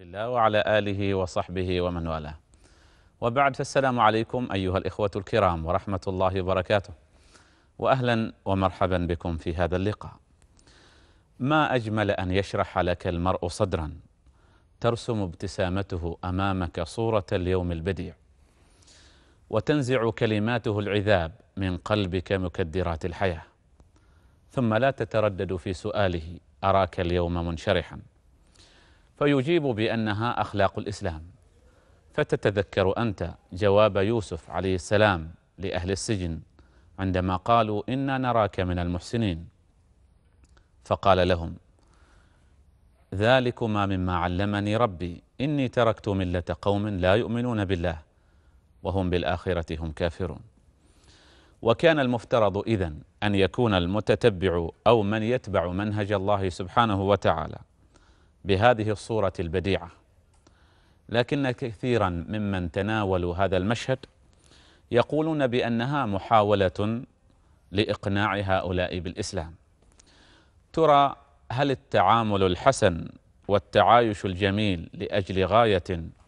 لله وعلى آله وصحبه ومن والاه وبعد فالسلام عليكم أيها الإخوة الكرام ورحمة الله وبركاته وأهلا ومرحبا بكم في هذا اللقاء ما أجمل أن يشرح لك المرء صدرا ترسم ابتسامته أمامك صورة اليوم البديع وتنزع كلماته العذاب من قلبك مكدرات الحياة ثم لا تتردد في سؤاله أراك اليوم منشرحاً فيجيب بأنها أخلاق الإسلام فتتذكر أنت جواب يوسف عليه السلام لأهل السجن عندما قالوا إنا نراك من المحسنين فقال لهم ذلكما مما علمني ربي إني تركت ملة قوم لا يؤمنون بالله وهم بالآخرة هم كافرون وكان المفترض إذن أن يكون المتتبع أو من يتبع منهج الله سبحانه وتعالى بهذه الصورة البديعة لكن كثيرا ممن تناولوا هذا المشهد يقولون بأنها محاولة لإقناع هؤلاء بالإسلام ترى هل التعامل الحسن والتعايش الجميل لأجل غاية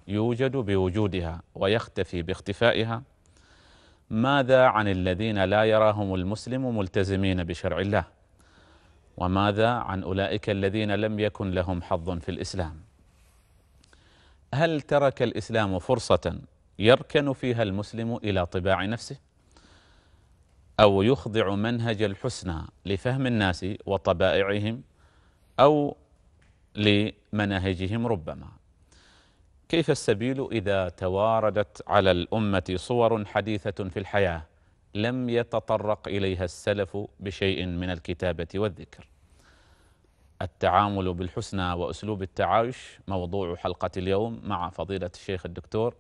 يوجد بوجودها ويختفي باختفائها ماذا عن الذين لا يراهم المسلم ملتزمين بشرع الله وماذا عن أولئك الذين لم يكن لهم حظ في الإسلام هل ترك الإسلام فرصة يركن فيها المسلم إلى طباع نفسه أو يخضع منهج الحسنى لفهم الناس وطبائعهم أو لمناهجهم ربما كيف السبيل إذا تواردت على الأمة صور حديثة في الحياة لم يتطرق إليها السلف بشيء من الكتابة والذكر التعامل بالحسنى وأسلوب التعايش موضوع حلقة اليوم مع فضيلة الشيخ الدكتور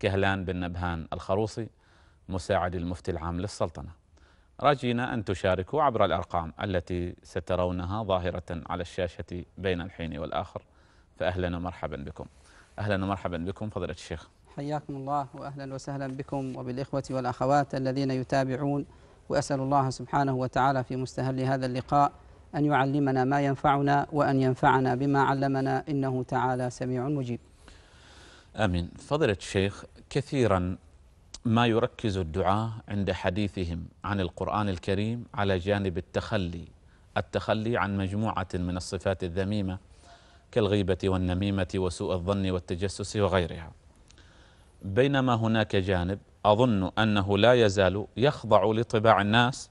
كهلان بن نبهان الخروصي مساعد المفتي العام للسلطنة راجينا أن تشاركوا عبر الأرقام التي سترونها ظاهرة على الشاشة بين الحين والآخر فأهلا ومرحبا بكم أهلا ومرحبا بكم فضيلة الشيخ حياكم الله واهلا وسهلا بكم وبالاخوه والاخوات الذين يتابعون واسال الله سبحانه وتعالى في مستهل هذا اللقاء ان يعلمنا ما ينفعنا وان ينفعنا بما علمنا انه تعالى سميع مجيب. امين. فضيله الشيخ كثيرا ما يركز الدعاة عند حديثهم عن القرآن الكريم على جانب التخلي التخلي عن مجموعة من الصفات الذميمة كالغيبة والنميمة وسوء الظن والتجسس وغيرها بينما هناك جانب أظن أنه لا يزال يخضع لطباع الناس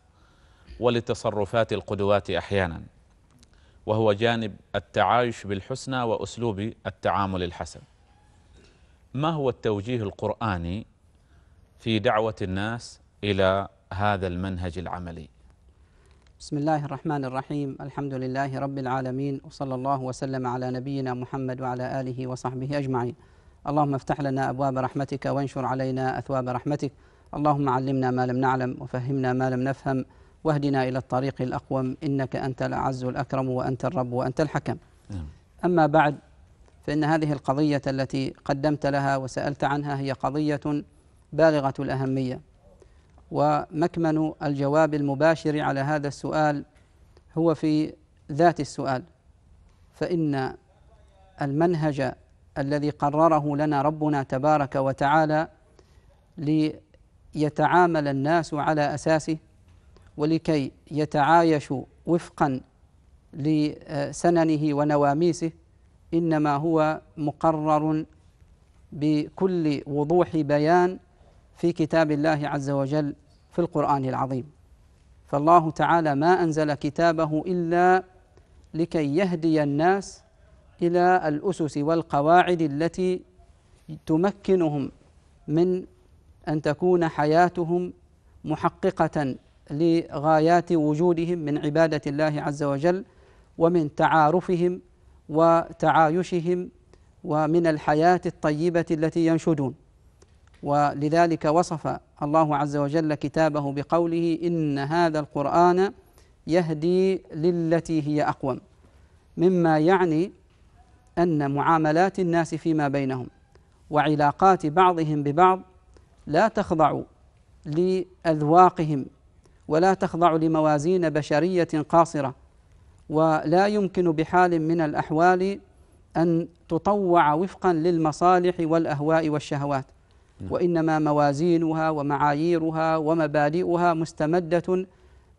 ولتصرفات القدوات أحيانا وهو جانب التعايش بالحسنى وأسلوب التعامل الحسن ما هو التوجيه القرآني في دعوة الناس إلى هذا المنهج العملي بسم الله الرحمن الرحيم الحمد لله رب العالمين وصلى الله وسلم على نبينا محمد وعلى آله وصحبه أجمعين اللهم افتح لنا أبواب رحمتك وانشر علينا أثواب رحمتك اللهم علمنا ما لم نعلم وفهمنا ما لم نفهم واهدنا إلى الطريق الأقوم إنك أنت الأعز الأكرم وأنت الرب وأنت الحكم أما بعد فإن هذه القضية التي قدمت لها وسألت عنها هي قضية بالغة الأهمية ومكمن الجواب المباشر على هذا السؤال هو في ذات السؤال فإن المنهج الذي قرره لنا ربنا تبارك وتعالى ليتعامل الناس على اساسه ولكي يتعايشوا وفقا لسننه ونواميسه انما هو مقرر بكل وضوح بيان في كتاب الله عز وجل في القران العظيم فالله تعالى ما انزل كتابه الا لكي يهدي الناس إلى الأسس والقواعد التي تمكنهم من أن تكون حياتهم محققة لغايات وجودهم من عبادة الله عز وجل ومن تعارفهم وتعايشهم ومن الحياة الطيبة التي ينشدون ولذلك وصف الله عز وجل كتابه بقوله إن هذا القرآن يهدي للتي هي أقوم مما يعني أن معاملات الناس فيما بينهم وعلاقات بعضهم ببعض لا تخضع لأذواقهم ولا تخضع لموازين بشرية قاصرة ولا يمكن بحال من الأحوال أن تطوع وفقا للمصالح والأهواء والشهوات وإنما موازينها ومعاييرها ومبادئها مستمدة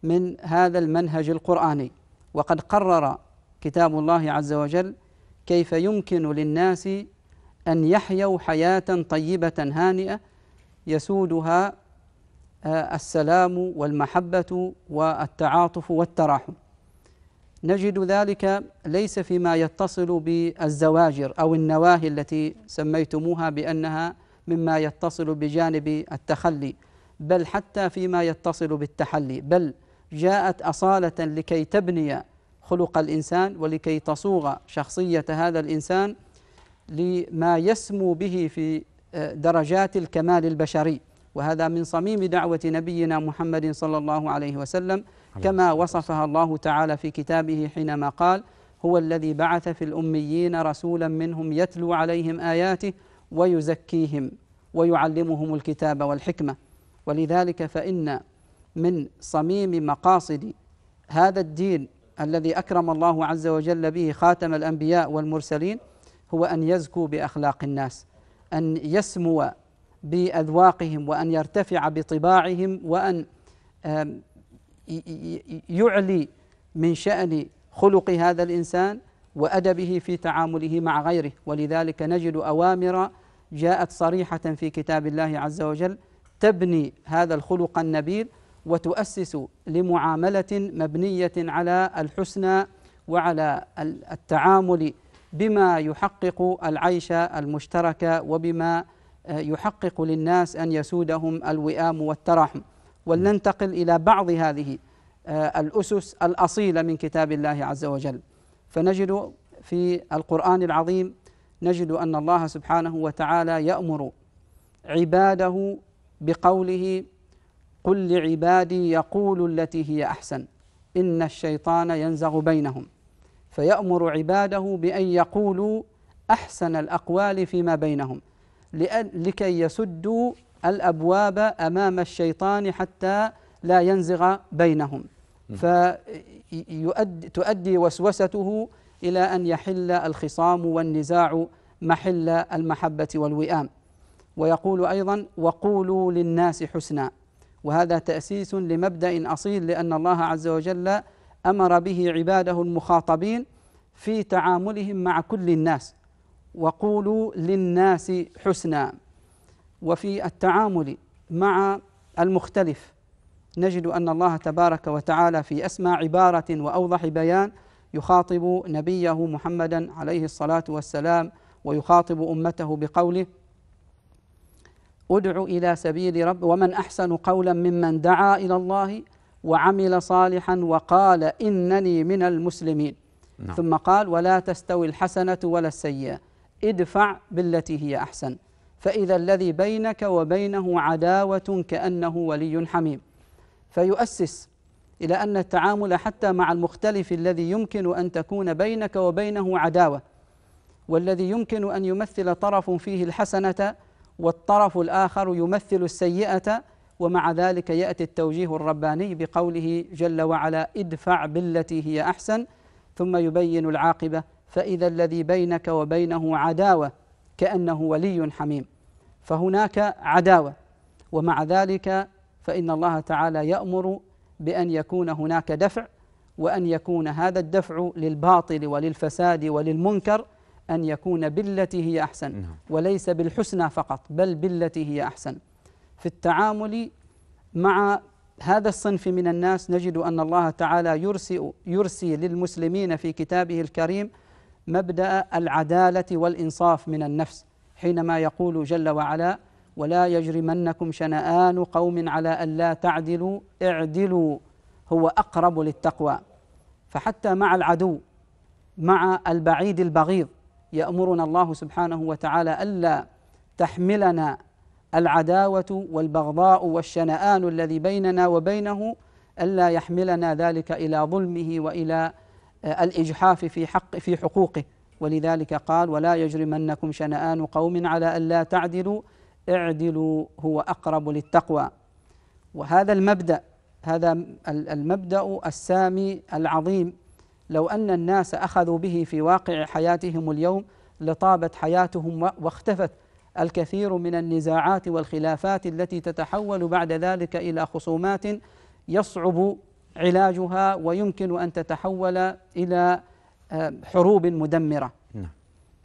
من هذا المنهج القرآني وقد قرر كتاب الله عز وجل كيف يمكن للناس أن يحيوا حياة طيبة هانئة يسودها آه، السلام والمحبة والتعاطف والتراحم نجد ذلك ليس فيما يتصل بالزواجر أو النواهي التي سميتموها بأنها مما يتصل بجانب التخلي بل حتى فيما يتصل بالتحلي بل جاءت أصالة لكي تبني خلق الإنسان ولكي تصوغ شخصية هذا الإنسان لما يسمو به في آه، درجات الكمال البشري وهذا من صميم دعوة نبينا محمد صلى الله عليه وسلم كما وصفها الله تعالى في كتابه حينما قال هو الذي بعث في الأميين رسولا منهم يتلو عليهم آياته ويزكيهم ويعلمهم الكتاب والحكمة ولذلك فإن من صميم مقاصد هذا الدين الذي أكرم الله عز وجل به خاتم الأنبياء والمرسلين هو أن يزكو بأخلاق الناس أن يسمو بأذواقهم وأن يرتفع بطباعهم وأن يعلي من شأن خلق هذا الإنسان وأدبه في تعامله مع غيره ولذلك نجد أوامر جاءت صريحة في كتاب الله عز وجل تبني هذا الخلق النبيل وتؤسس لمعامله مبنيه على الحسنى وعلى التعامل بما يحقق العيش المشترك وبما آه، يحقق للناس ان يسودهم الوئام والتراحم ولننتقل الى بعض هذه آه، الاسس الاصيله من كتاب الله عز وجل فنجد في القران العظيم نجد ان الله سبحانه وتعالى يامر عباده بقوله قل لعبادي يقولوا التي هي أحسن إن الشيطان ينزغ بينهم فيأمر عباده بأن يقولوا أحسن الأقوال فيما بينهم لكي يسدوا الأبواب أمام الشيطان حتى لا ينزغ بينهم فتؤدي وسوسته إلى أن يحل الخصام والنزاع محل المحبة والوئام ويقول أيضا وقولوا للناس حسنا وهذا تأسيس لمبدأ أصيل لأن الله عز وجل أمر به عباده المخاطبين في تعاملهم مع كل الناس وقولوا للناس حسنا وفي التعامل مع المختلف نجد أن الله تبارك وتعالى في أسمى عبارة وأوضح بيان يخاطب نبيه محمدا عليه الصلاة والسلام ويخاطب أمته بقوله ادع إلى سبيل رب ومن أحسن قولا ممن دعا إلى الله وعمل صالحا وقال إنني من المسلمين نعم. ثم قال ولا تستوي الحسنة ولا السيئة ادفع بالتي هي أحسن فإذا الذي بينك وبينه عداوة كأنه ولي حميم فيؤسس إلى أن التعامل حتى مع المختلف الذي يمكن أن تكون بينك وبينه عداوة والذي يمكن أن يمثل طرف فيه الحسنة والطرف الآخر يمثل السيئة ومع ذلك يأتي التوجيه الرباني بقوله جل وعلا ادفع بالتي هي أحسن ثم يبين العاقبة فإذا الذي بينك وبينه عداوة كأنه ولي حميم فهناك عداوة ومع ذلك فإن الله تعالى يأمر بأن يكون هناك دفع وأن يكون هذا الدفع للباطل وللفساد وللمنكر أن يكون بالتي هي أحسن نعم. وليس بالحسنى فقط بل بالتي هي أحسن في التعامل مع هذا الصنف من الناس نجد أن الله تعالى يرسي, يرسي للمسلمين في كتابه الكريم مبدأ العدالة والإنصاف من النفس حينما يقول جل وعلا ولا يجرمنكم شنآن قوم على ألا تعدلوا اعدلوا هو أقرب للتقوى فحتى مع العدو مع البعيد البغيض يأمرنا الله سبحانه وتعالى ألا تحملنا العداوة والبغضاء والشنآن الذي بيننا وبينه ألا يحملنا ذلك إلى ظلمه وإلى آه، الإجحاف في حق في حقوقه ولذلك قال ولا يجرمنكم شنآن قوم على ألا تعدلوا اعدلوا هو أقرب للتقوى وهذا المبدأ هذا المبدأ السامي العظيم لو أن الناس أخذوا به في واقع حياتهم اليوم لطابت حياتهم واختفت الكثير من النزاعات والخلافات التي تتحول بعد ذلك إلى خصومات يصعب علاجها ويمكن أن تتحول إلى آه، حروب مدمرة نعم.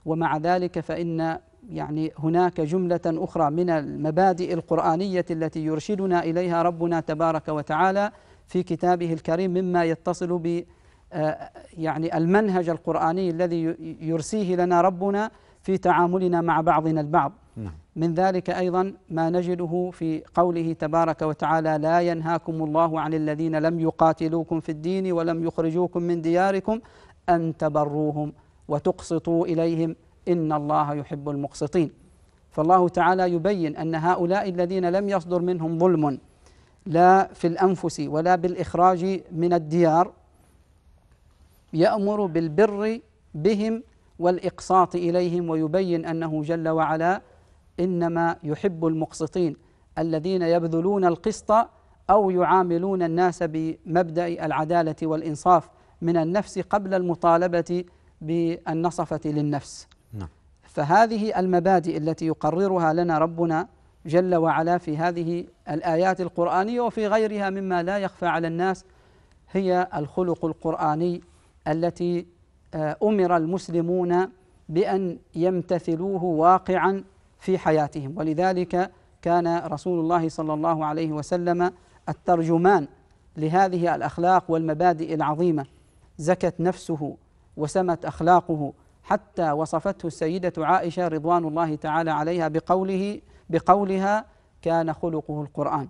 ومع ذلك فإن يعني هناك جملة أخرى من المبادئ القرآنية التي يرشدنا إليها ربنا تبارك وتعالى في كتابه الكريم مما يتصل ب آه، يعني المنهج القرآني الذي يرسيه لنا ربنا في تعاملنا مع بعضنا البعض نعم. من ذلك أيضا ما نجده في قوله تبارك وتعالى لا ينهاكم الله عن الذين لم يقاتلوكم في الدين ولم يخرجوكم من دياركم أن تبروهم وتقسطوا إليهم إن الله يحب المقسطين فالله تعالى يبين أن هؤلاء الذين لم يصدر منهم ظلم لا في الأنفس ولا بالإخراج من الديار يأمر بالبر بهم والإقساط إليهم ويبين أنه جل وعلا إنما يحب المقسطين الذين يبذلون القسط أو يعاملون الناس بمبدأ العدالة والإنصاف من النفس قبل المطالبة بالنصفة للنفس نعم. فهذه المبادئ التي يقررها لنا ربنا جل وعلا في هذه الآيات القرآنية وفي غيرها مما لا يخفى على الناس هي الخلق القرآني التي آه، امر المسلمون بان يمتثلوه واقعا في حياتهم ولذلك كان رسول الله صلى الله عليه وسلم الترجمان لهذه الاخلاق والمبادئ العظيمه زكت نفسه وسمت اخلاقه حتى وصفته السيده عائشه رضوان الله تعالى عليها بقوله بقولها كان خلقه القران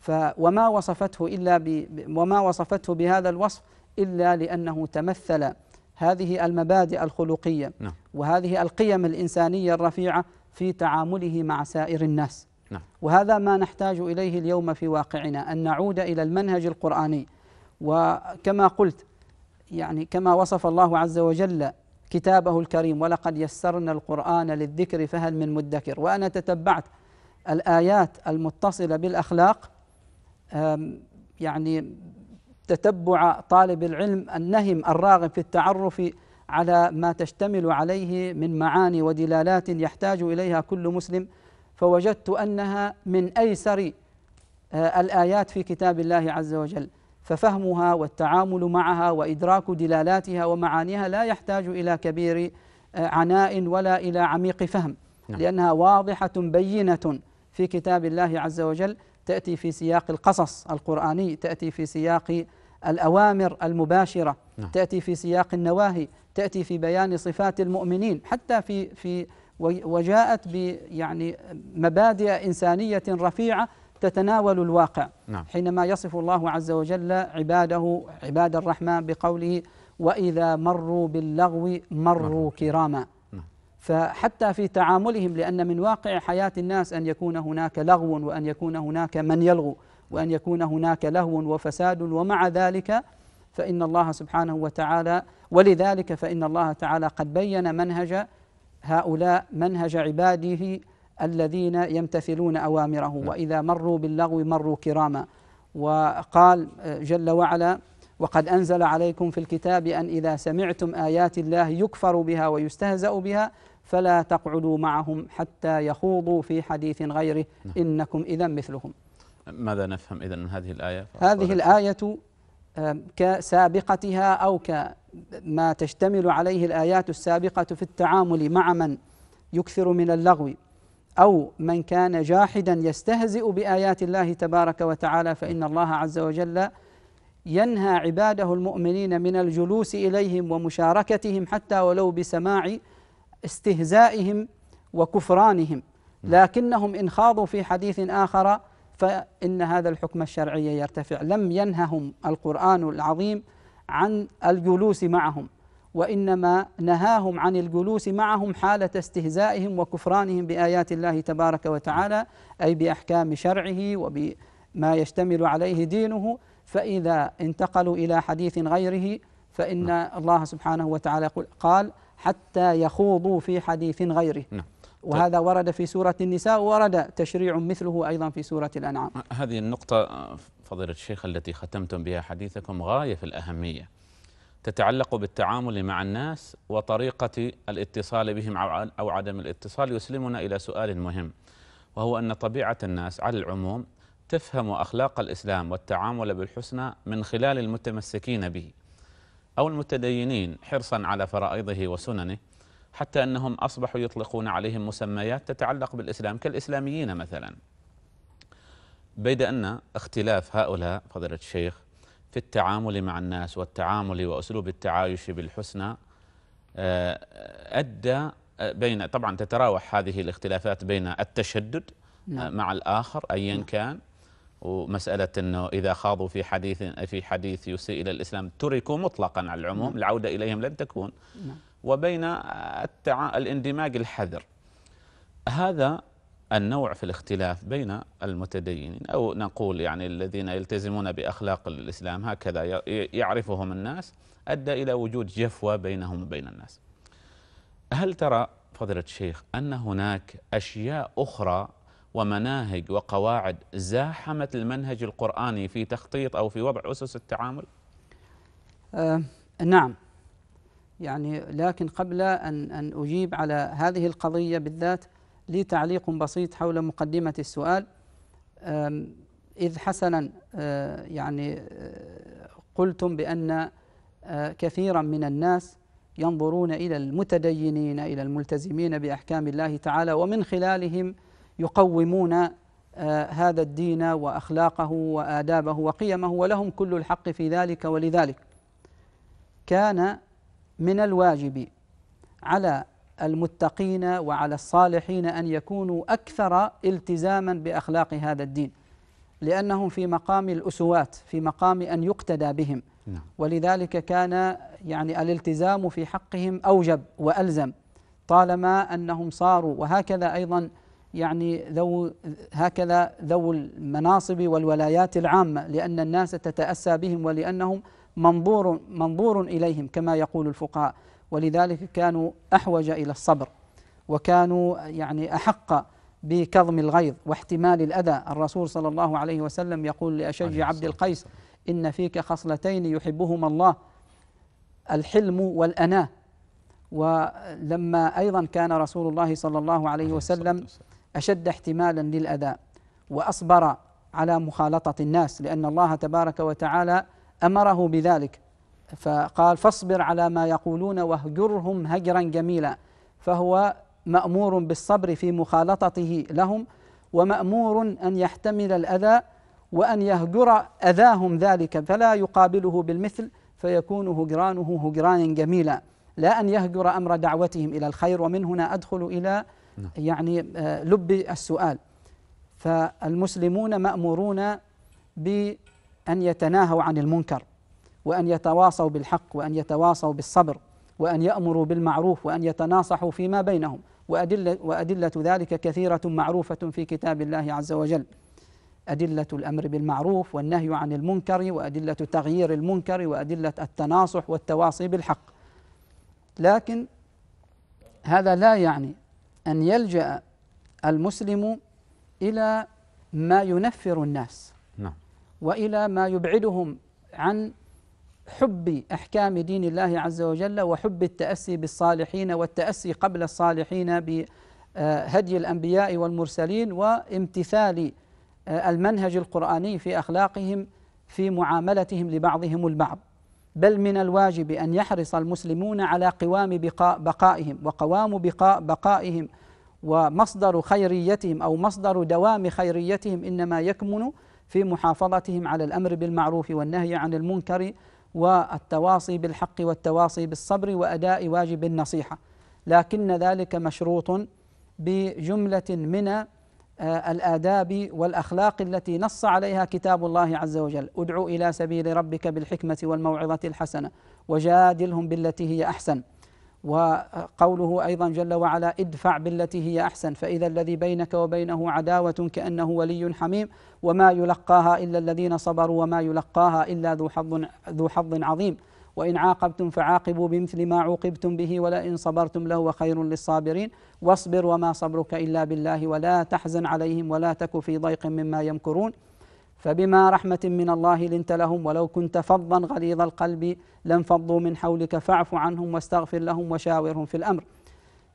ف وما وصفته الا ب وما وصفته بهذا الوصف إلا لأنه تمثل هذه المبادئ الخلقية نعم. وهذه القيم الإنسانية الرفيعة في تعامله مع سائر الناس نعم. وهذا ما نحتاج إليه اليوم في واقعنا أن نعود إلى المنهج القرآني وكما قلت يعني كما وصف الله عز وجل كتابه الكريم ولقد يسرنا القرآن للذكر فهل من مدكر وأنا تتبعت الآيات المتصلة بالأخلاق يعني تتبع طالب العلم النهم الراغب في التعرف على ما تشتمل عليه من معاني ودلالات يحتاج اليها كل مسلم فوجدت انها من ايسر آه، الايات في كتاب الله عز وجل ففهمها والتعامل معها وادراك دلالاتها ومعانيها لا يحتاج الى كبير آه، عناء ولا الى عميق فهم نعم. لانها واضحه بينه في كتاب الله عز وجل تاتي في سياق القصص القراني تاتي في سياق الأوامر المباشرة نعم. تأتي في سياق النواهي تأتي في بيان صفات المؤمنين حتى في في وجاءت يعني مبادئ إنسانية رفيعة تتناول الواقع نعم. حينما يصف الله عز وجل عباده عباد الرحمن بقوله وإذا مروا باللغو مروا كراما نعم. فحتى في تعاملهم لأن من واقع حياة الناس أن يكون هناك لغو وأن يكون هناك من يلغو وأن يكون هناك لهو وفساد ومع ذلك فإن الله سبحانه وتعالى ولذلك فإن الله تعالى قد بين منهج هؤلاء منهج عباده الذين يمتثلون أوامره نعم. وإذا مروا باللغو مروا كراما وقال آه، جل وعلا وقد أنزل عليكم في الكتاب أن إذا سمعتم آيات الله يكفر بها ويستهزأ بها فلا تقعدوا معهم حتى يخوضوا في حديث غيره نعم. إنكم إذا مثلهم ماذا نفهم إذا من هذه الآية؟ هذه الآية كسابقتها أو كما تشتمل عليه الآيات السابقة في التعامل مع من يكثر من اللغو أو من كان جاحدا يستهزئ بآيات الله تبارك وتعالى فإن الله عز وجل ينهى عباده المؤمنين من الجلوس إليهم ومشاركتهم حتى ولو بسماع استهزائهم وكفرانهم نعم. لكنهم إن خاضوا في حديث آخر فإن هذا الحكم الشرعي يرتفع لم ينههم القرآن العظيم عن الجلوس معهم وإنما نهاهم عن الجلوس معهم حالة استهزائهم وكفرانهم بآيات الله تبارك وتعالى أي بأحكام شرعه وبما يشتمل عليه دينه فإذا انتقلوا إلى حديث غيره فإن نعم. الله سبحانه وتعالى قال حتى يخوضوا في حديث غيره نعم. طيب. وهذا ورد في سورة النساء ورد تشريع مثله أيضا في سورة الأنعام هذه النقطة آه، فضيلة الشيخ التي ختمتم بها حديثكم غاية في الأهمية تتعلق بالتعامل مع الناس وطريقة الاتصال بهم أو عدم الاتصال يسلمنا إلى سؤال مهم وهو أن طبيعة الناس على العموم تفهم أخلاق الإسلام والتعامل بالحسنى من خلال المتمسكين به أو المتدينين حرصا على فرائضه وسننه حتى أنهم أصبحوا يطلقون عليهم مسميات تتعلق بالإسلام كالإسلاميين مثلا بيد أن اختلاف هؤلاء فضيلة الشيخ في التعامل مع الناس والتعامل وأسلوب التعايش بالحسنى آه، أدى آه، بين طبعا تتراوح هذه الاختلافات بين التشدد آه، نعم. مع الآخر أيا نعم. كان ومسألة أنه إذا خاضوا في حديث في حديث يسيء إلى الإسلام تركوا مطلقا على العموم نعم. العودة إليهم لن تكون نعم. وبين التع... الاندماج الحذر هذا النوع في الاختلاف بين المتدينين أو نقول يعني الذين يلتزمون بأخلاق الإسلام هكذا يعرفهم الناس أدى إلى وجود جفوة بينهم وبين الناس هل ترى فضيلة الشيخ أن هناك أشياء أخرى ومناهج وقواعد زاحمت المنهج القرآني في تخطيط أو في وضع أسس التعامل؟ آه نعم يعني لكن قبل أن, أن أجيب على هذه القضية بالذات لي تعليق بسيط حول مقدمة السؤال إذ حسنا أه، يعني أه، قلتم بأن أه، كثيرا من الناس ينظرون إلى المتدينين إلى الملتزمين بأحكام الله تعالى ومن خلالهم يقومون هذا الدين وأخلاقه وآدابه وقيمه ولهم كل الحق في ذلك ولذلك كان من الواجب على المتقين وعلى الصالحين ان يكونوا اكثر التزاما باخلاق هذا الدين لانهم في مقام الاسوات في مقام ان يقتدى بهم نعم. ولذلك كان يعني الالتزام في حقهم اوجب والزم طالما انهم صاروا وهكذا ايضا يعني ذو هكذا ذو المناصب والولايات العامه لان الناس تتاسى بهم ولانهم منظور منظور إليهم كما يقول الفقهاء ولذلك كانوا أحوج إلى الصبر وكانوا يعني أحق بكظم الغيظ واحتمال الأذى الرسول صلى الله عليه وسلم يقول لأشج عبد القيس إن فيك خصلتين يحبهما الله الحلم والأناة ولما أيضا كان رسول الله صلى الله عليه وسلم أشد احتمالا للأذى وأصبر على مخالطة الناس لأن الله تبارك وتعالى امره بذلك فقال فاصبر على ما يقولون واهجرهم هجرا جميلا فهو مامور بالصبر في مخالطته لهم ومامور ان يحتمل الاذى وان يهجر اذاهم ذلك فلا يقابله بالمثل فيكون هجرانه هجرانا جميلا لا ان يهجر امر دعوتهم الى الخير ومن هنا ادخل الى نعم. يعني آه، لب السؤال فالمسلمون مامورون ب أن يتناهوا عن المنكر وأن يتواصوا بالحق وأن يتواصوا بالصبر وأن يأمروا بالمعروف وأن يتناصحوا فيما بينهم وأدلة, وأدلة ذلك كثيرة معروفة في كتاب الله عز وجل أدلة الأمر بالمعروف والنهي عن المنكر وأدلة تغيير المنكر وأدلة التناصح والتواصي بالحق لكن هذا لا يعني أن يلجأ المسلم إلى ما ينفر الناس والى ما يبعدهم عن حب احكام دين الله عز وجل وحب التاسي بالصالحين والتاسي قبل الصالحين بهدي الانبياء والمرسلين وامتثال آه، المنهج القراني في اخلاقهم في معاملتهم لبعضهم البعض بل من الواجب ان يحرص المسلمون على قوام بقاء بقائهم وقوام بقاء بقائهم ومصدر خيريتهم او مصدر دوام خيريتهم انما يكمن في محافظتهم على الامر بالمعروف والنهي عن المنكر والتواصي بالحق والتواصي بالصبر واداء واجب النصيحه لكن ذلك مشروط بجمله من آه، الآداب والأخلاق التي نص عليها كتاب الله عز وجل ادع إلى سبيل ربك بالحكمة والموعظة الحسنة وجادلهم بالتي هي أحسن وقوله ايضا جل وعلا ادفع بالتي هي احسن فاذا الذي بينك وبينه عداوه كانه ولي حميم وما يلقاها الا الذين صبروا وما يلقاها الا ذو حظ ذو حظ عظيم وان عاقبتم فعاقبوا بمثل ما عوقبتم به ولئن صبرتم لهو خير للصابرين واصبر وما صبرك الا بالله ولا تحزن عليهم ولا تك في ضيق مما يمكرون فبما رحمة من الله لنت لهم ولو كنت فظا غليظ القلب لانفضوا من حولك فاعف عنهم واستغفر لهم وشاورهم في الأمر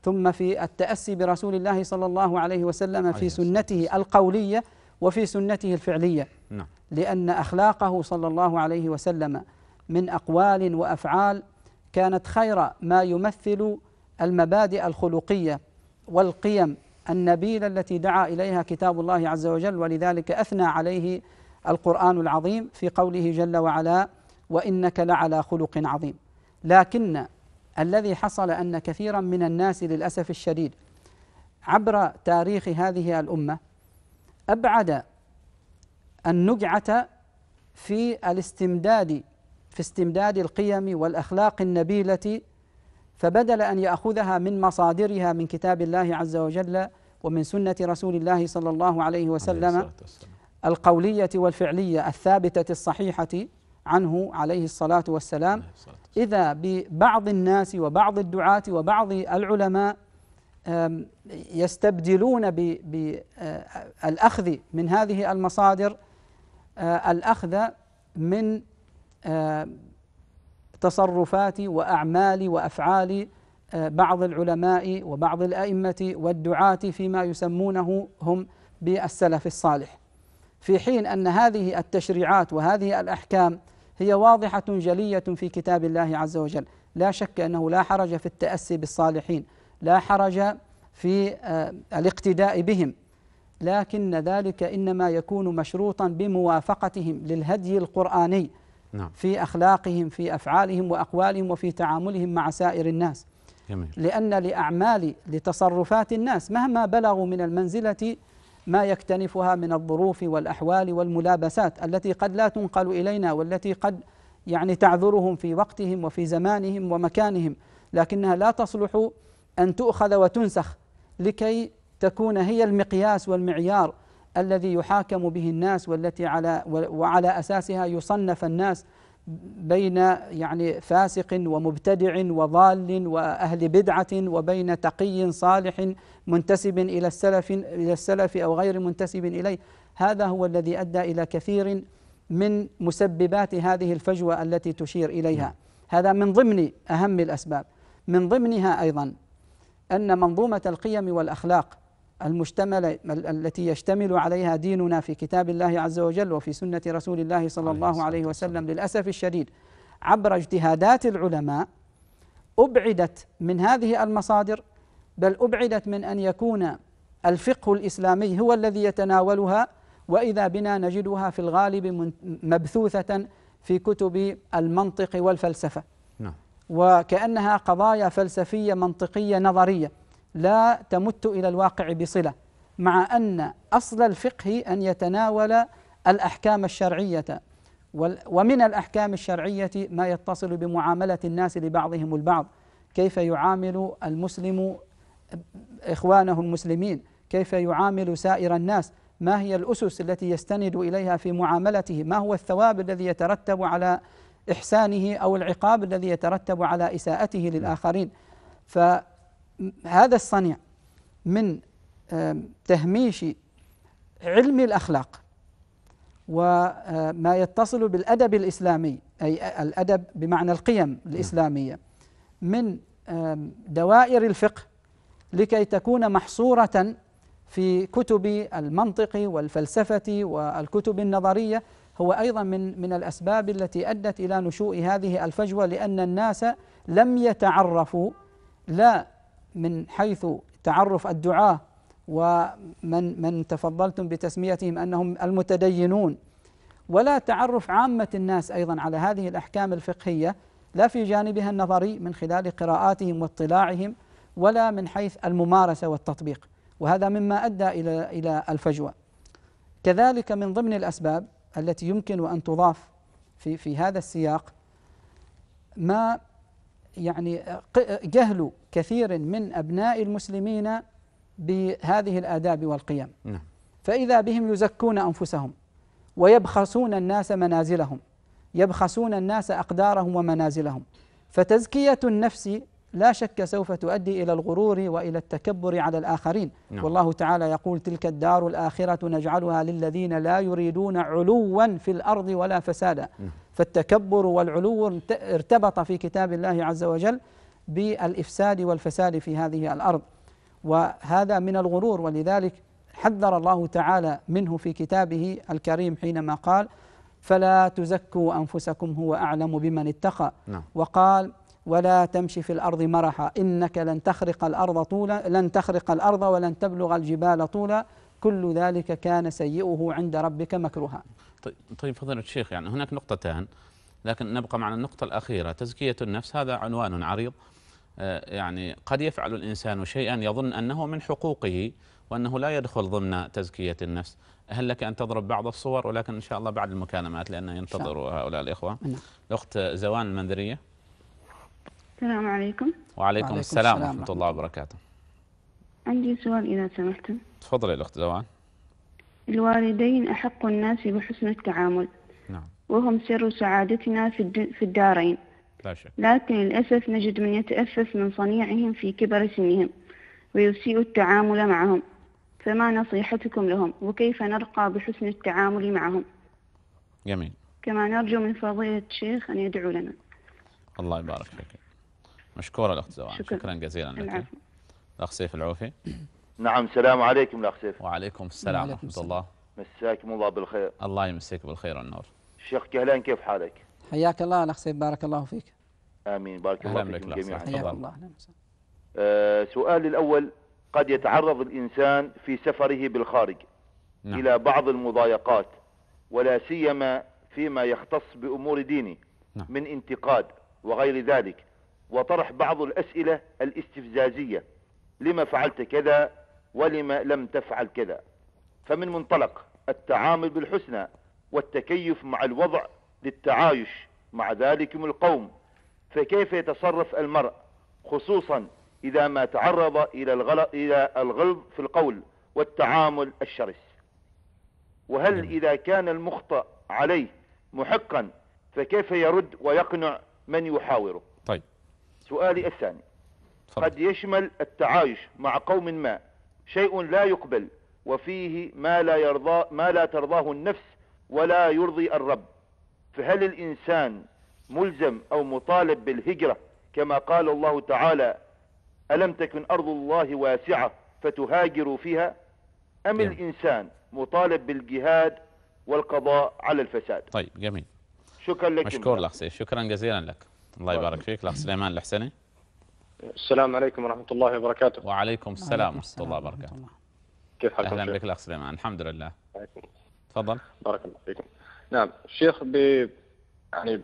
ثم في التأسي برسول الله صلى الله عليه وسلم في سنته القولية وفي سنته الفعلية نعم. لأن أخلاقه صلى الله عليه وسلم من أقوال وأفعال كانت خير ما يمثل المبادئ الخلقية والقيم النبيلة التي دعا إليها كتاب الله عز وجل ولذلك أثنى عليه القرآن العظيم في قوله جل وعلا وإنك لعلى خلق عظيم لكن الذي حصل أن كثيرا من الناس للأسف الشديد عبر تاريخ هذه الأمة أبعد النجعة في الاستمداد في استمداد القيم والأخلاق النبيلة فبدل أن يأخذها من مصادرها من كتاب الله عز وجل ومن سنة رسول الله صلى الله عليه وسلم القولية والفعلية الثابتة الصحيحة عنه عليه الصلاة والسلام إذا ببعض الناس وبعض الدعاة وبعض العلماء يستبدلون بالأخذ آه، من هذه المصادر آه، الأخذ من آه، تصرفات واعمال وافعال آه، بعض العلماء وبعض الائمه والدعاه فيما يسمونه هم بالسلف الصالح في حين ان هذه التشريعات وهذه الاحكام هي واضحه جليه في كتاب الله عز وجل لا شك انه لا حرج في التاسي بالصالحين لا حرج في آه، الاقتداء بهم لكن ذلك انما يكون مشروطا بموافقتهم للهدي القراني نعم. في أخلاقهم في أفعالهم وأقوالهم وفي تعاملهم مع سائر الناس جميل. لأن لأعمال لتصرفات الناس مهما بلغوا من المنزلة ما يكتنفها من الظروف والأحوال والملابسات التي قد لا تنقل إلينا والتي قد يعني تعذرهم في وقتهم وفي زمانهم ومكانهم لكنها لا تصلح أن تؤخذ وتنسخ لكي تكون هي المقياس والمعيار الذي يحاكم به الناس والتي على وعلى اساسها يصنف الناس بين يعني فاسق ومبتدع وضال واهل بدعه وبين تقي صالح منتسب الى السلف الى السلف او غير منتسب اليه هذا هو الذي ادى الى كثير من مسببات هذه الفجوه التي تشير اليها نعم. هذا من ضمن اهم الاسباب من ضمنها ايضا ان منظومه القيم والاخلاق المشتملة التي يشتمل عليها ديننا في كتاب الله عز وجل وفي سنة رسول الله صلى الله عليه وسلم للأسف الشديد عبر اجتهادات العلماء أبعدت من هذه المصادر بل أبعدت من أن يكون الفقه الإسلامي هو الذي يتناولها وإذا بنا نجدها في الغالب مبثوثة في كتب المنطق والفلسفة نعم. وكأنها قضايا فلسفية منطقية نظرية لا تمت الى الواقع بصله مع ان اصل الفقه ان يتناول الاحكام الشرعيه ومن الاحكام الشرعيه ما يتصل بمعامله الناس لبعضهم البعض كيف يعامل المسلم اخوانه المسلمين كيف يعامل سائر الناس ما هي الاسس التي يستند اليها في معاملته ما هو الثواب الذي يترتب على احسانه او العقاب الذي يترتب على اساءته للاخرين ف هذا الصنيع من تهميش علم الاخلاق وما يتصل بالادب الاسلامي اي الادب بمعنى القيم الاسلاميه من دوائر الفقه لكي تكون محصوره في كتب المنطق والفلسفه والكتب النظريه هو ايضا من من الاسباب التي ادت الى نشوء هذه الفجوه لان الناس لم يتعرفوا لا من حيث تعرف الدعاة ومن من تفضلتم بتسميتهم انهم المتدينون ولا تعرف عامة الناس ايضا على هذه الاحكام الفقهية لا في جانبها النظري من خلال قراءاتهم واطلاعهم ولا من حيث الممارسة والتطبيق وهذا مما ادى الى الى الفجوة كذلك من ضمن الاسباب التي يمكن ان تضاف في في هذا السياق ما يعني آه، آه، جهل كثير من أبناء المسلمين بهذه الآداب والقيم نعم. فإذا بهم يزكون أنفسهم ويبخسون الناس منازلهم يبخسون الناس أقدارهم ومنازلهم فتزكية النفس لا شك سوف تؤدي إلى الغرور وإلى التكبر على الآخرين نعم. والله تعالى يقول تلك الدار الآخرة نجعلها للذين لا يريدون علوا في الأرض ولا فسادا نعم. فالتكبر والعلو ارتبط في كتاب الله عز وجل بالافساد والفساد في هذه الارض وهذا من الغرور ولذلك حذر الله تعالى منه في كتابه الكريم حينما قال فلا تزكوا انفسكم هو اعلم بمن اتقى نعم. وقال ولا تمشي في الارض مرحا انك لن تخرق الارض طولا لن تخرق الارض ولن تبلغ الجبال طولا كل ذلك كان سيئه عند ربك مكروها طيب فضيلة الشيخ يعني هناك نقطتان لكن نبقى معنا النقطة الأخيرة تزكية النفس هذا عنوان عريض آه، يعني قد يفعل الإنسان شيئا يظن أنه من حقوقه وأنه لا يدخل ضمن تزكية النفس هل لك أن تضرب بعض الصور ولكن إن شاء الله بعد المكالمات لأن ينتظر هؤلاء الإخوة نعم. الأخت زوان المنذرية السلام عليكم وعليكم السلام ورحمة الله وبركاته عندي سؤال إذا سمحتم تفضلي الأخت زوان الوالدين أحق الناس بحسن التعامل نعم. وهم سر سعادتنا في, الدارين لا شك. لكن للأسف نجد من يتأفف من صنيعهم في كبر سنهم ويسيء التعامل معهم فما نصيحتكم لهم وكيف نرقى بحسن التعامل معهم جميل كما نرجو من فضيلة الشيخ أن يدعو لنا الله يبارك فيك مشكورة الأخت زوان شكرا, شكرا جزيلا لك الأخ سيف العوفي نعم السلام عليكم الأخ سيف وعليكم السلام ورحمة الله مساكم الله بالخير الله يمسيك بالخير والنور الشيخ كهلان كيف حالك حياك الله الأخ سيف بارك الله فيك آمين بارك الله فيك جميعا حياك الله أه سؤالي الأول قد يتعرض الإنسان في سفره بالخارج نعم. إلى بعض المضايقات ولا سيما فيما يختص بأمور دينه نعم. من انتقاد وغير ذلك وطرح بعض الأسئلة الاستفزازية لما فعلت كذا ولم لم تفعل كذا فمن منطلق التعامل بالحسنى والتكيف مع الوضع للتعايش مع ذلكم القوم فكيف يتصرف المرء خصوصا إذا ما تعرض إلى الغلط, إلى الغلظ في القول والتعامل الشرس وهل نعم. إذا كان المخطأ عليه محقا فكيف يرد ويقنع من يحاوره طيب سؤالي الثاني صحيح. قد يشمل التعايش مع قوم ما شيء لا يقبل وفيه ما لا, يرضى ما لا ترضاه النفس ولا يرضي الرب فهل الإنسان ملزم أو مطالب بالهجرة كما قال الله تعالى ألم تكن أرض الله واسعة فتهاجروا فيها أم جميل. نعم. الإنسان مطالب بالجهاد والقضاء على الفساد طيب جميل شكرا لك مشكور لك شكرا جزيلا لك الله يبارك طيب. فيك الاخ سليمان الحسني السلام عليكم ورحمة الله وبركاته وعليكم السلام ورحمة الله وبركاته كيف حالك أهلا بك الأخ سليمان الحمد لله تفضل بارك الله فيكم نعم الشيخ ب يعني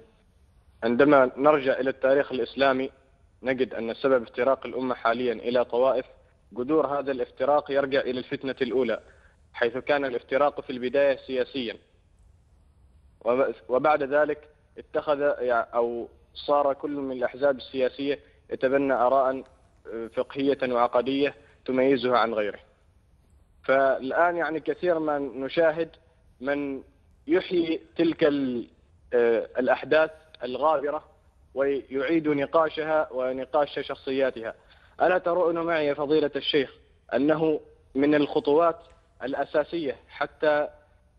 عندما نرجع إلى التاريخ الإسلامي نجد أن سبب افتراق الأمة حاليا إلى طوائف جذور هذا الافتراق يرجع إلى الفتنة الأولى حيث كان الافتراق في البداية سياسيا وبعد ذلك اتخذ أو صار كل من الأحزاب السياسية يتبنى آراء آه، فقهية وعقدية تميزه عن غيره فالآن يعني كثير ما نشاهد من يحيي تلك آه، الأحداث الغابرة ويعيد نقاشها ونقاش شخصياتها ألا ترون معي فضيلة الشيخ أنه من الخطوات الأساسية حتى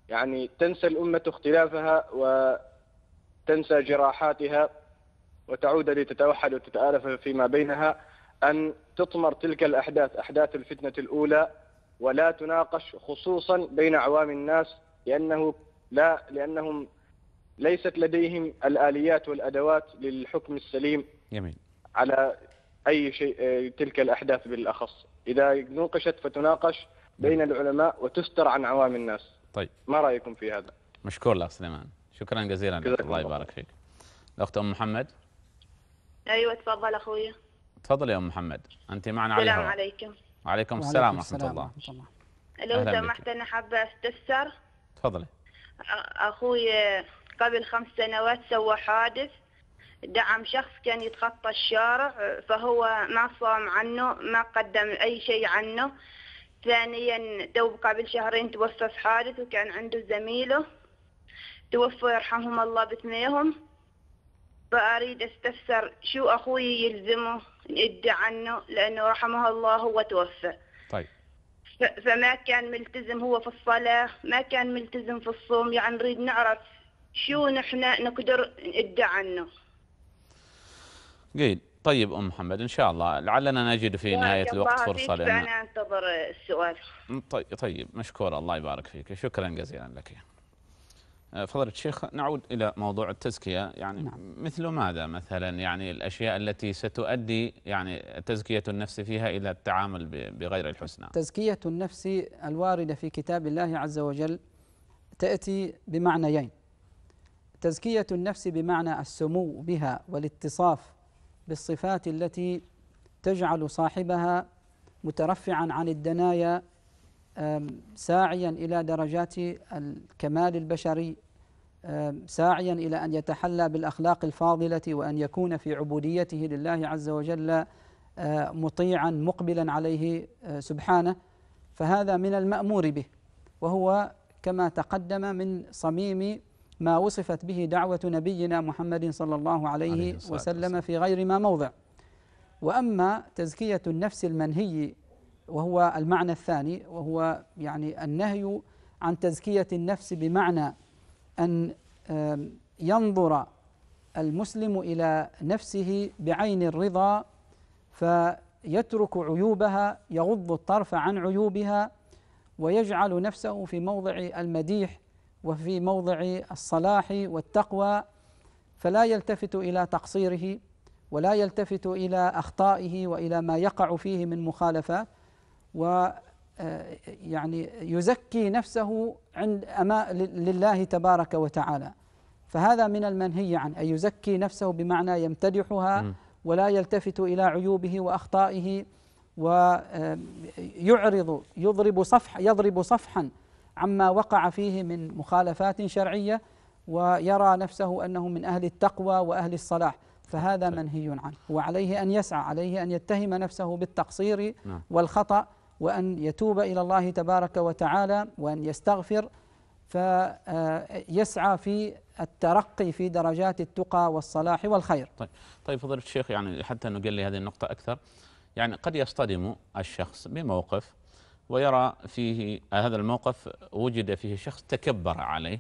يعني تنسى الأمة اختلافها وتنسى جراحاتها وتعود لتتوحد وتتآلف فيما بينها أن تطمر تلك الأحداث أحداث الفتنة الأولى ولا تناقش خصوصا بين عوام الناس لأنه لا لأنهم ليست لديهم الآليات والأدوات للحكم السليم يمين. على أي شيء آه، تلك الأحداث بالأخص إذا نوقشت فتناقش نعم. بين العلماء وتستر عن عوام الناس طيب ما رأيكم في هذا؟ مشكور لك سليمان شكرا جزيلا الله يبارك فيك الأخت أم محمد ايوه تفضل اخوي تفضل يا ام محمد انت معنا على السلام عليكم وعليكم السلام ورحمه الله لو سمحت انا حابه استفسر تفضلي اخوي آه، قبل خمس سنوات سوى حادث دعم شخص كان يتخطى الشارع آه، فهو ما صام عنه ما قدم اي شيء عنه ثانيا تو قبل شهرين توفى في حادث وكان عنده زميله توفى يرحمهم الله باثنيهم فأريد أستفسر شو أخوي يلزمه يدعي عنه لأنه رحمه الله هو توفى طيب فما كان ملتزم هو في الصلاة ما كان ملتزم في الصوم يعني نريد نعرف شو نحن نقدر ندعي عنه جيد طيب أم محمد إن شاء الله لعلنا نجد في نهاية الوقت فرصة لنا أنا أنتظر السؤال طيب, مشكور طيب، مشكورة الله يبارك فيك شكرا جزيلا لك آه، فضيلة الشيخ نعود إلى موضوع التزكية يعني نعم. مثل ماذا مثلا يعني الأشياء التي ستؤدي يعني تزكية النفس فيها إلى التعامل بغير الحسنى تزكية النفس الواردة في كتاب الله عز وجل تأتي بمعنيين تزكية النفس بمعنى السمو بها والاتصاف بالصفات التي تجعل صاحبها مترفعا عن الدنايا ساعيا الى درجات الكمال البشري ساعيا الى ان يتحلى بالاخلاق الفاضله وان يكون في عبوديته لله عز وجل مطيعا مقبلا عليه سبحانه فهذا من المامور به وهو كما تقدم من صميم ما وصفت به دعوه نبينا محمد صلى الله عليه, عليه وسلم في غير ما موضع واما تزكيه النفس المنهي وهو المعنى الثاني وهو يعني النهي عن تزكية النفس بمعنى أن ينظر المسلم إلى نفسه بعين الرضا فيترك عيوبها يغض الطرف عن عيوبها ويجعل نفسه في موضع المديح وفي موضع الصلاح والتقوى فلا يلتفت الى تقصيره ولا يلتفت الى اخطائه والى ما يقع فيه من مخالفات و آه، يعني يزكي نفسه عند أما لله تبارك وتعالى فهذا من المنهي عنه أن يزكي نفسه بمعنى يمتدحها ولا يلتفت إلى عيوبه وأخطائه ويعرض آه، يضرب صفح يضرب صفحا عما وقع فيه من مخالفات شرعية ويرى نفسه أنه من أهل التقوى وأهل الصلاح فهذا طيب. منهي عنه وعليه أن يسعى عليه أن يتهم نفسه بالتقصير نعم. والخطأ وأن يتوب إلى الله تبارك وتعالى وأن يستغفر فيسعى آه، في الترقي في درجات التقى والصلاح والخير. طيب طيب فضيلة الشيخ يعني حتى نقل هذه النقطة أكثر يعني قد يصطدم الشخص بموقف ويرى فيه هذا الموقف وجد فيه شخص تكبر عليه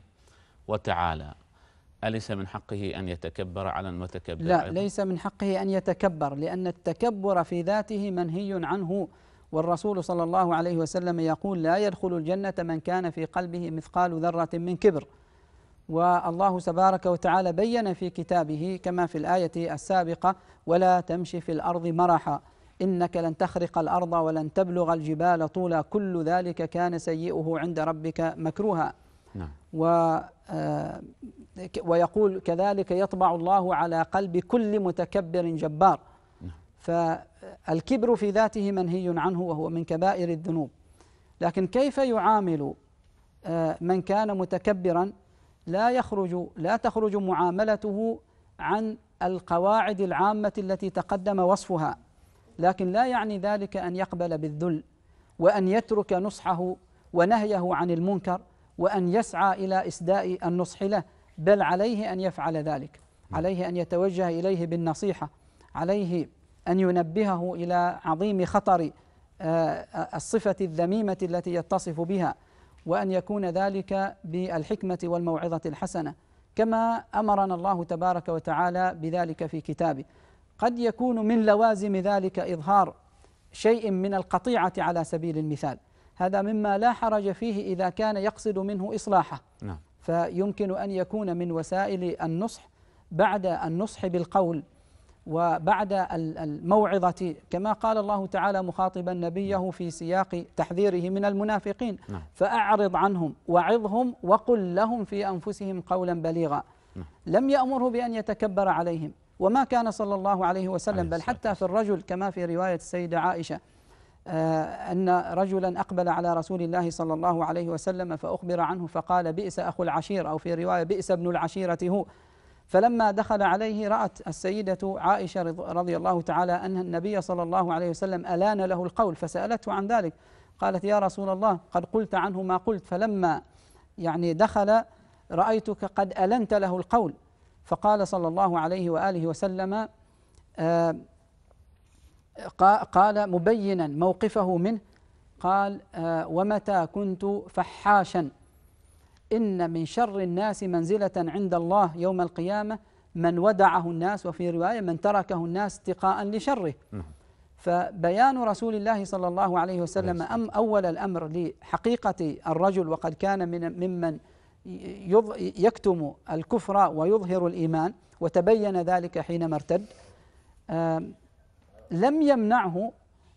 وتعالى أليس من حقه أن يتكبر على المتكبر؟ لا أيضاً؟ ليس من حقه أن يتكبر لأن التكبر في ذاته منهي عنه والرسول صلى الله عليه وسلم يقول لا يدخل الجنة من كان في قلبه مثقال ذرة من كبر والله تبارك وتعالى بين في كتابه كما في الآية السابقة ولا تمشي في الأرض مرحا إنك لن تخرق الأرض ولن تبلغ الجبال طولا كل ذلك كان سيئه عند ربك مكروها نعم. و آه، ويقول كذلك يطبع الله على قلب كل متكبر جبار فالكبر في ذاته منهي عنه وهو من كبائر الذنوب لكن كيف يعامل آه، من كان متكبرا لا يخرج لا تخرج معاملته عن القواعد العامة التي تقدم وصفها لكن لا يعني ذلك أن يقبل بالذل وأن يترك نصحه ونهيه عن المنكر وأن يسعى إلى إسداء النصح له بل عليه أن يفعل ذلك عليه أن يتوجه إليه بالنصيحة عليه أن ينبهه إلى عظيم خطر آه، الصفة الذميمة التي يتصف بها وأن يكون ذلك بالحكمة والموعظة الحسنة كما أمرنا الله تبارك وتعالى بذلك في كتابه قد يكون من لوازم ذلك إظهار شيء من القطيعة على سبيل المثال هذا مما لا حرج فيه إذا كان يقصد منه إصلاحه نعم. فيمكن أن يكون من وسائل النصح بعد النصح بالقول وبعد الموعظة كما قال الله تعالى مخاطبا نبيه في سياق تحذيره من المنافقين نعم. فأعرض عنهم وعظهم وقل لهم في أنفسهم قولا بليغا نعم. لم يأمره بأن يتكبر عليهم وما كان صلى الله عليه وسلم عليه بل حتى في الرجل كما في رواية السيدة عائشة آه، أن رجلا أقبل على رسول الله صلى الله عليه وسلم فأخبر عنه فقال بئس أخو العشير أو في رواية بئس ابن العشيرة هو فلما دخل عليه رأت السيدة عائشة رضي الله تعالى أن النبي صلى الله عليه وسلم ألان له القول فسألته عن ذلك قالت يا رسول الله قد قلت عنه ما قلت فلما يعني دخل رأيتك قد ألنت له القول فقال صلى الله عليه وآله وسلم آه قال مبينا موقفه منه قال آه ومتى كنت فحاشا إن من شر الناس منزلة عند الله يوم القيامة من ودعه الناس وفي رواية من تركه الناس اتقاء لشره فبيان رسول الله صلى الله عليه وسلم أم أول الأمر لحقيقة الرجل وقد كان من ممن يكتم الكفر ويظهر الإيمان وتبين ذلك حينما ارتد لم يمنعه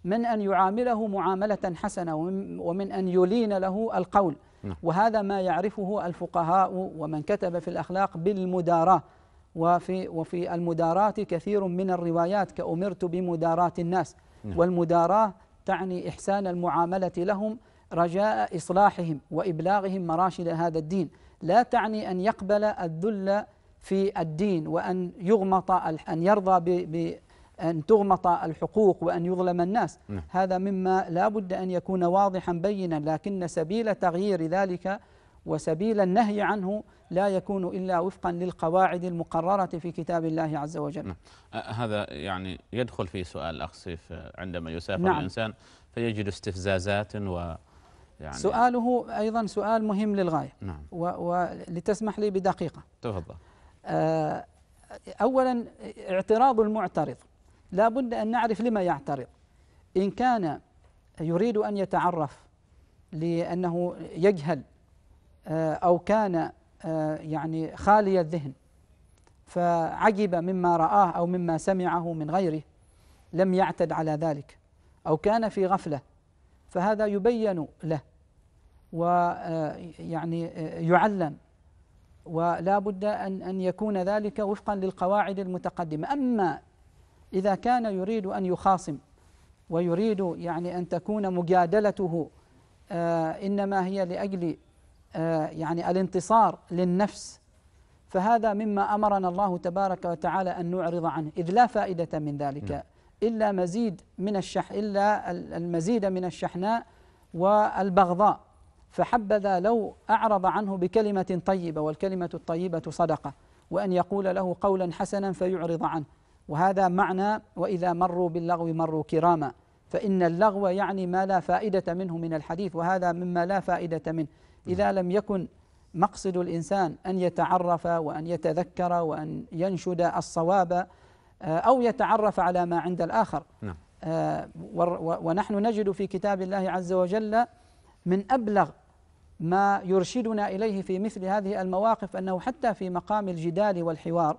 من أن يعامله معاملة حسنة ومن أن يلين له القول نعم. وهذا ما يعرفه الفقهاء ومن كتب في الأخلاق بالمداراة وفي وفي المداراة كثير من الروايات كأمرت بمداراة الناس نعم. والمداراة تعني إحسان المعاملة لهم رجاء إصلاحهم وإبلاغهم مراشد هذا الدين لا تعني أن يقبل الذل في الدين وأن يغمط أن يرضى أن تغمط الحقوق وأن يظلم الناس نعم. هذا مما لا بد أن يكون واضحا بينا لكن سبيل تغيير ذلك وسبيل النهي عنه لا يكون إلا وفقا للقواعد المقررة في كتاب الله عز وجل نعم. هذا يعني يدخل في سؤال أخصيف آه، عندما يسافر نعم. الإنسان فيجد استفزازات و يعني سؤاله أيضا سؤال مهم للغاية نعم. ولتسمح لي بدقيقة تفضل آه، أولا اعتراض المعترض لا بد أن نعرف لما يعترض إن كان يريد أن يتعرف لأنه يجهل آه، أو كان آه، يعني خالي الذهن فعجب مما رآه أو مما سمعه من غيره لم يعتد على ذلك أو كان في غفلة فهذا يبين له ويعني آه، يعلم ولا بد أن أن يكون ذلك وفقا للقواعد المتقدمة أما إذا كان يريد أن يخاصم ويريد يعني أن تكون مجادلته آه، إنما هي لأجل آه، يعني الانتصار للنفس فهذا مما أمرنا الله تبارك وتعالى أن نعرض عنه إذ لا فائدة من ذلك نعم. إلا مزيد من الشح إلا المزيد من الشحناء والبغضاء فحبذا لو أعرض عنه بكلمة طيبة والكلمة الطيبة صدقة وأن يقول له قولا حسنا فيعرض عنه وهذا معنى وإذا مروا باللغو مروا كراما فإن اللغو يعني ما لا فائدة منه من الحديث وهذا مما لا فائدة منه إذا لم يكن مقصد الإنسان أن يتعرف وأن يتذكر وأن ينشد الصواب آه، أو يتعرف على ما عند الآخر نعم. آه، ونحن نجد في كتاب الله عز وجل من أبلغ ما يرشدنا إليه في مثل هذه المواقف أنه حتى في مقام الجدال والحوار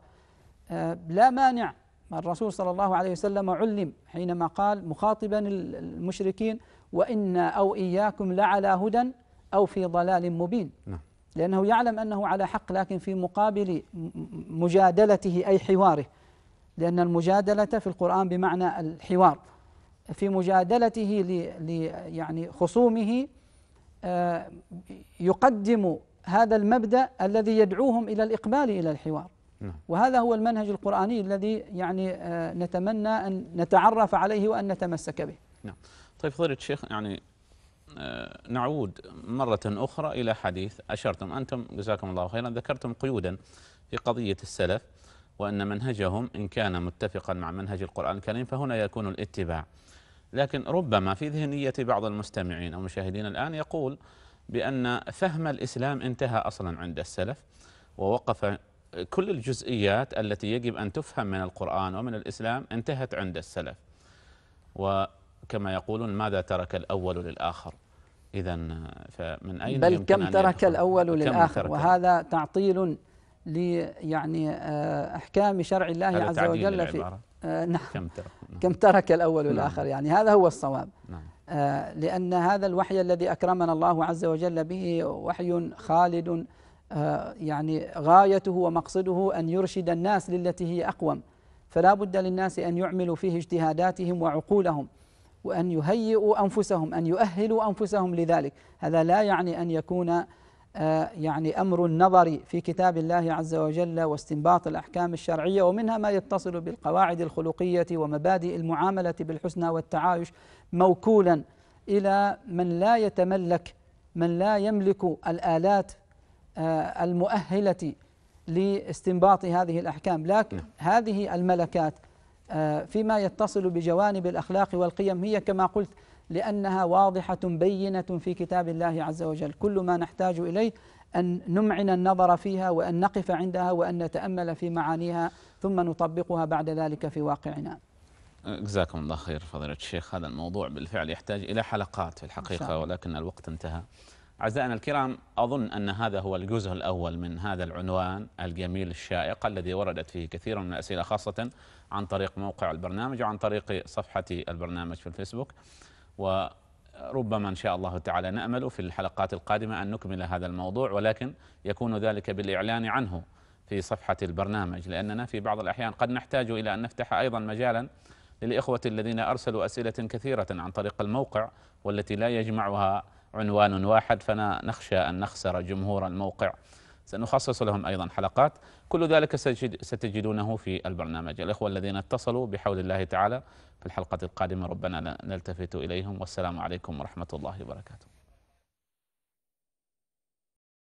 آه، لا مانع الرسول صلى الله عليه وسلم علم حينما قال مخاطبا المشركين وإنا أو إياكم لعلى هدى أو في ضلال مبين نعم. لأنه يعلم أنه على حق لكن في مقابل مجادلته أي حواره لأن المجادلة في القرآن بمعنى الحوار في مجادلته ل يعني خصومه آه، يقدم هذا المبدأ الذي يدعوهم إلى الإقبال إلى الحوار نعم. وهذا هو المنهج القرآني الذي يعني آه، نتمنى أن نتعرف عليه وأن نتمسك به نعم طيب فضيلة الشيخ يعني آه، نعود مرة أخرى إلى حديث أشرتم أنتم جزاكم الله خيرا ذكرتم قيودا في قضية السلف وأن منهجهم إن كان متفقا مع منهج القرآن الكريم فهنا يكون الاتباع لكن ربما في ذهنية بعض المستمعين أو المشاهدين الآن يقول بأن فهم الإسلام انتهى أصلا عند السلف ووقف كل الجزئيات التي يجب أن تفهم من القرآن ومن الإسلام انتهت عند السلف وكما يقولون ماذا ترك الأول للآخر إذا فمن أين بل كم ترك الأول للآخر وهذا تعطيل لي يعني آه، أحكام شرع الله عز وجل في آه نعم كم ترك, نعم. كم ترك الأول نعم. والآخر نعم يعني هذا هو الصواب نعم آه لأن هذا الوحي الذي أكرمنا الله عز وجل به وحي خالد آه، يعني غايته ومقصده أن يرشد الناس للتي هي أقوم فلا بد للناس أن يعملوا فيه اجتهاداتهم وعقولهم وأن يهيئوا أنفسهم أن يؤهلوا أنفسهم لذلك هذا لا يعني أن يكون آه، يعني أمر النظر في كتاب الله عز وجل واستنباط الأحكام الشرعية ومنها ما يتصل بالقواعد الخلقية ومبادئ المعاملة بالحسنى والتعايش موكولا إلى من لا يتملك من لا يملك الآلات آه، المؤهلة لاستنباط هذه الأحكام لكن نعم. هذه الملكات آه، فيما يتصل بجوانب الأخلاق والقيم هي كما قلت لأنها واضحة بينة في كتاب الله عز وجل كل ما نحتاج إليه أن نمعن النظر فيها وأن نقف عندها وأن نتأمل في معانيها ثم نطبقها بعد ذلك في واقعنا جزاكم الله خير فضيلة الشيخ هذا الموضوع بالفعل يحتاج إلى حلقات في الحقيقة ولكن الوقت انتهى أعزائنا الكرام أظن أن هذا هو الجزء الأول من هذا العنوان الجميل الشائق الذي وردت فيه كثير من الأسئلة خاصة عن طريق موقع البرنامج وعن طريق صفحة البرنامج في الفيسبوك وربما إن شاء الله تعالى نأمل في الحلقات القادمة أن نكمل هذا الموضوع ولكن يكون ذلك بالإعلان عنه في صفحة البرنامج لأننا في بعض الأحيان قد نحتاج إلى أن نفتح أيضا مجالا للإخوة الذين أرسلوا أسئلة كثيرة عن طريق الموقع والتي لا يجمعها عنوان واحد فنخشى أن نخسر جمهور الموقع سنخصص لهم أيضا حلقات كل ذلك ستجدونه في البرنامج الإخوة الذين اتصلوا بحول الله تعالى في الحلقة القادمة ربنا نلتفت إليهم والسلام عليكم ورحمة الله وبركاته